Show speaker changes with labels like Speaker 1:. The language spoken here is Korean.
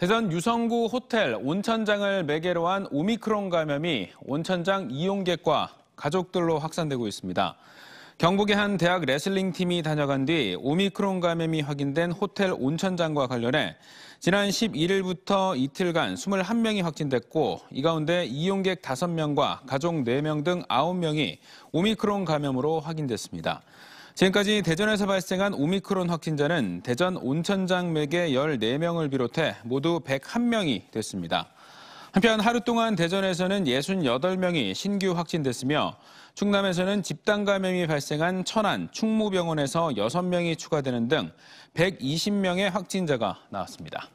Speaker 1: 대전 유성구 호텔 온천장을 매개로 한 오미크론 감염이 온천장 이용객과 가족들로 확산되고 있습니다. 경북의 한 대학 레슬링 팀이 다녀간 뒤 오미크론 감염이 확인된 호텔 온천장과 관련해 지난 11일부터 이틀간 21명이 확진됐고 이 가운데 이용객 5명과 가족 4명 등 9명이 오미크론 감염으로 확인됐습니다. 지금까지 대전에서 발생한 오미크론 확진자는 대전 온천장맥의 14명을 비롯해 모두 101명이 됐습니다. 한편 하루 동안 대전에서는 68명이 신규 확진됐으며 충남에서는 집단 감염이 발생한 천안 충무병원에서 6명이 추가되는 등 120명의 확진자가 나왔습니다.